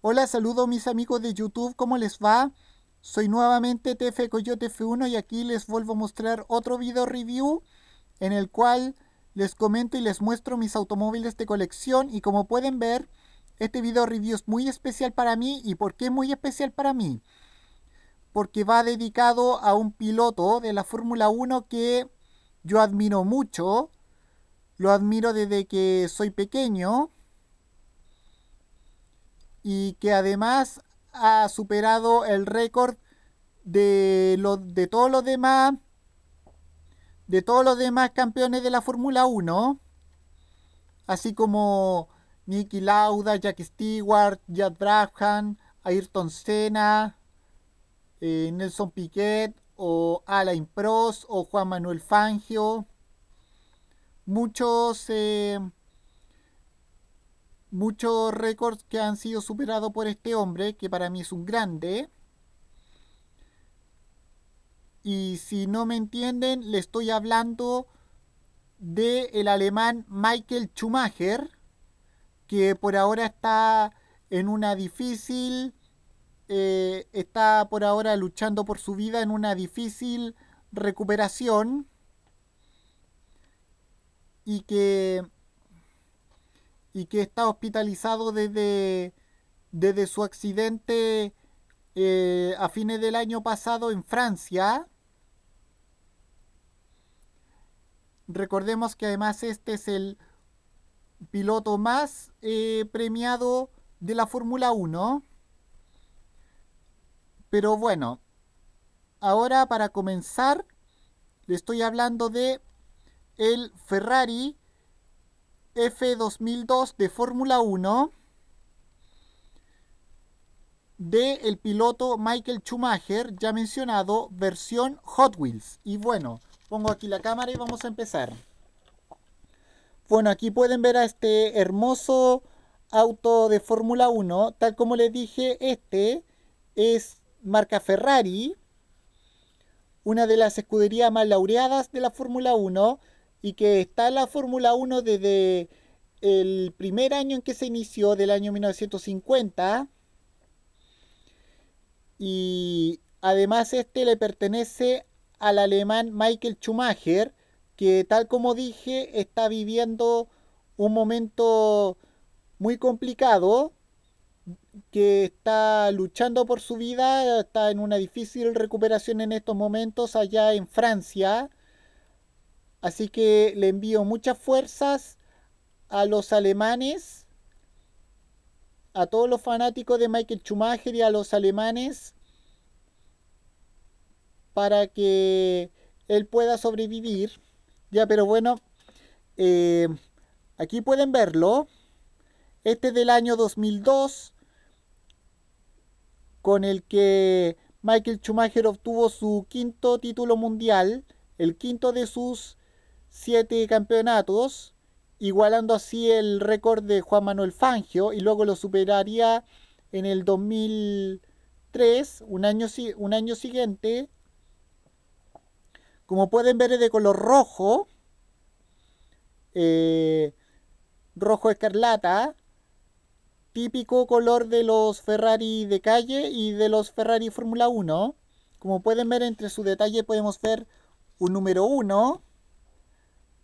Hola, saludo mis amigos de YouTube, ¿cómo les va? Soy nuevamente TF Coyote F1 y aquí les vuelvo a mostrar otro video review en el cual les comento y les muestro mis automóviles de colección y como pueden ver, este video review es muy especial para mí y ¿por qué es muy especial para mí? Porque va dedicado a un piloto de la Fórmula 1 que yo admiro mucho, lo admiro desde que soy pequeño y que además ha superado el récord de, de todos los demás de todos los demás campeones de la Fórmula 1, así como Nicky Lauda, Jack Stewart, Jack Brabham, Ayrton Senna, eh, Nelson Piquet o Alain Prost o Juan Manuel Fangio. Muchos eh, muchos récords que han sido superados por este hombre, que para mí es un grande. Y si no me entienden, le estoy hablando De el alemán Michael Schumacher, que por ahora está en una difícil, eh, está por ahora luchando por su vida en una difícil recuperación y que y que está hospitalizado desde, desde su accidente eh, a fines del año pasado en Francia. Recordemos que además este es el piloto más eh, premiado de la Fórmula 1. Pero bueno, ahora para comenzar, le estoy hablando de el Ferrari F2002 de Fórmula 1 de el piloto Michael Schumacher, ya mencionado, versión Hot Wheels. Y bueno, pongo aquí la cámara y vamos a empezar. Bueno, aquí pueden ver a este hermoso auto de Fórmula 1. Tal como les dije, este es marca Ferrari, una de las escuderías más laureadas de la Fórmula 1 y que está en la Fórmula 1 desde el primer año en que se inició, del año 1950. Y además este le pertenece al alemán Michael Schumacher, que tal como dije está viviendo un momento muy complicado, que está luchando por su vida, está en una difícil recuperación en estos momentos allá en Francia Así que le envío muchas fuerzas a los alemanes, a todos los fanáticos de Michael Schumacher y a los alemanes para que él pueda sobrevivir. Ya, pero bueno, eh, aquí pueden verlo. Este es del año 2002, con el que Michael Schumacher obtuvo su quinto título mundial, el quinto de sus 7 campeonatos, igualando así el récord de Juan Manuel Fangio y luego lo superaría en el 2003, un año, un año siguiente. Como pueden ver es de color rojo, eh, rojo escarlata, típico color de los Ferrari de calle y de los Ferrari Fórmula 1. Como pueden ver entre su detalle podemos ver un número 1,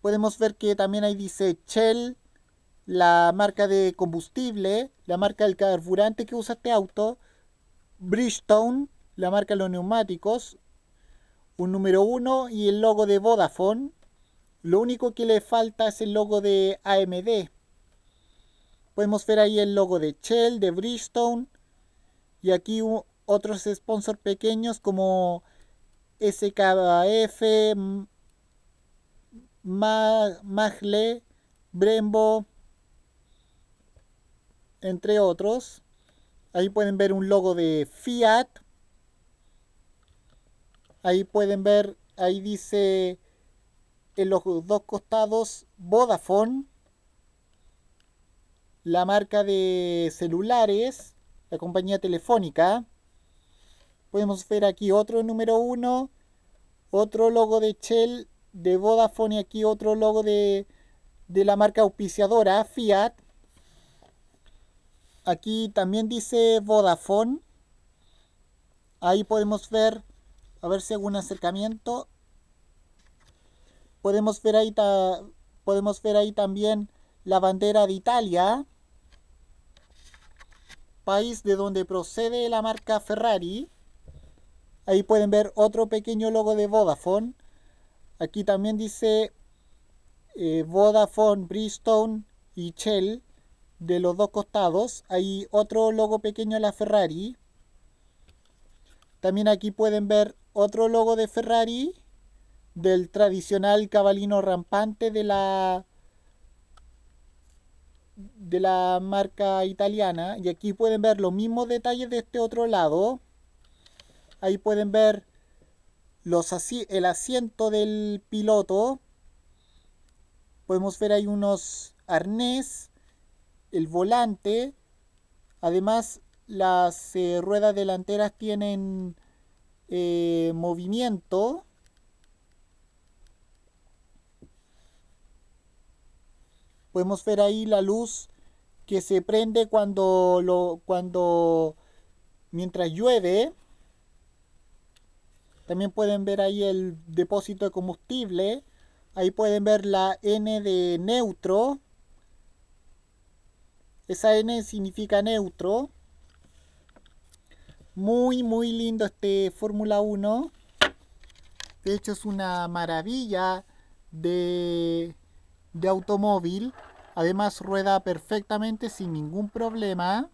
podemos ver que también ahí dice Shell, la marca de combustible, la marca del carburante que usa este auto, Bridgestone, la marca de los neumáticos, un número 1 y el logo de Vodafone. Lo único que le falta es el logo de AMD. Podemos ver ahí el logo de Shell, de Bridgestone y aquí otros sponsors pequeños como SKF, Magle, Brembo, entre otros. Ahí pueden ver un logo de Fiat. Ahí pueden ver, ahí dice en los dos costados Vodafone, la marca de celulares, la compañía telefónica. Podemos ver aquí otro número uno, otro logo de Shell de Vodafone y aquí otro logo de, de la marca auspiciadora, Fiat. Aquí también dice Vodafone. Ahí podemos ver, a ver si hago un acercamiento. Podemos ver ahí, podemos ver ahí también la bandera de Italia, país de donde procede la marca Ferrari. Ahí pueden ver otro pequeño logo de Vodafone. Aquí también dice eh, Vodafone, Bridgestone y Shell de los dos costados. Hay otro logo pequeño de la Ferrari. También aquí pueden ver otro logo de Ferrari del tradicional cabalino rampante de la de la marca italiana y aquí pueden ver los mismos detalles de este otro lado ahí pueden ver los el asiento del piloto. Podemos ver ahí unos arnés, el volante. Además, las eh, ruedas delanteras tienen eh, movimiento. Podemos ver ahí la luz que se prende cuando, lo, cuando mientras llueve. También pueden ver ahí el depósito de combustible. Ahí pueden ver la N de neutro. Esa N significa neutro. Muy, muy lindo este Fórmula 1. De hecho es una maravilla de, de automóvil. Además rueda perfectamente sin ningún problema.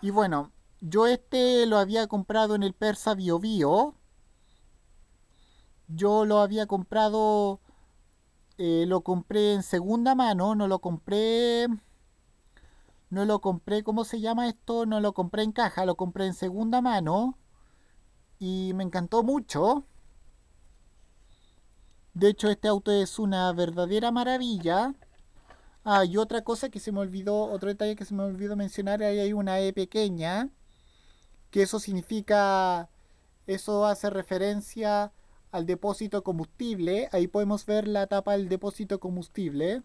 Y bueno, yo este lo había comprado en el Persa Bio Bio. Yo lo había comprado, eh, lo compré en segunda mano, no lo compré, no lo compré, ¿cómo se llama esto? No lo compré en caja, lo compré en segunda mano y me encantó mucho. De hecho, este auto es una verdadera maravilla. Ah, y otra cosa que se me olvidó, otro detalle que se me olvidó mencionar, ahí hay una E pequeña que eso significa, eso hace referencia al depósito combustible. Ahí podemos ver la tapa del depósito combustible.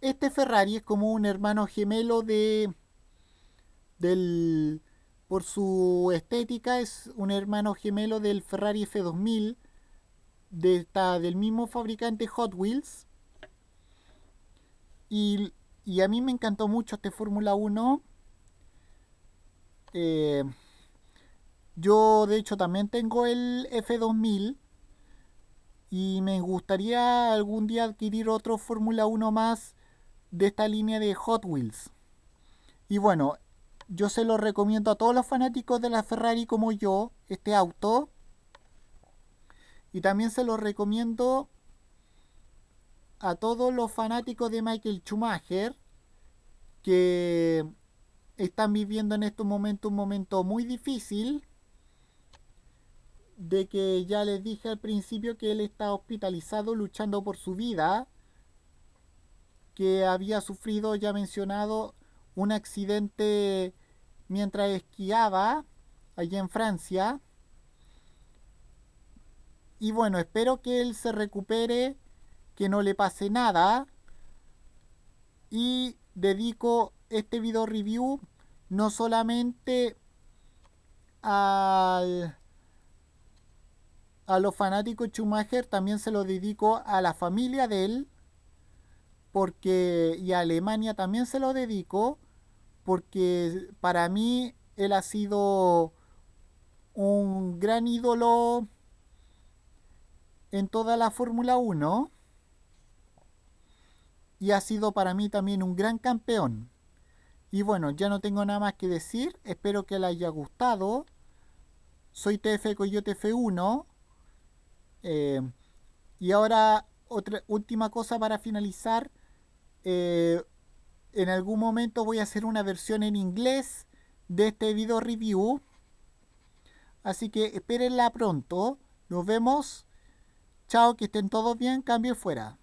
Este Ferrari es como un hermano gemelo de del por su estética es un hermano gemelo del Ferrari F2000 de esta, del mismo fabricante Hot Wheels. Y, y a mí me encantó mucho este Fórmula 1 eh, yo de hecho también tengo el F2000 y me gustaría algún día adquirir otro Fórmula 1 más de esta línea de Hot Wheels. Y bueno, yo se lo recomiendo a todos los fanáticos de la Ferrari como yo, este auto. Y también se lo recomiendo a todos los fanáticos de Michael Schumacher que están viviendo en estos momentos un momento muy difícil de que ya les dije al principio que él está hospitalizado luchando por su vida, que había sufrido, ya mencionado, un accidente mientras esquiaba allí en Francia. Y bueno, espero que él se recupere, que no le pase nada. Y dedico este video review no solamente a los fanáticos Schumacher, también se lo dedico a la familia de él, porque, y a Alemania también se lo dedico, porque para mí él ha sido un gran ídolo en toda la Fórmula 1 y ha sido para mí también un gran campeón. Y bueno, ya no tengo nada más que decir. Espero que les haya gustado. Soy TF Coyote F1. Eh, y ahora, otra última cosa para finalizar. Eh, en algún momento voy a hacer una versión en inglés de este video review. Así que espérenla pronto. Nos vemos. Chao, que estén todos bien. Cambio fuera.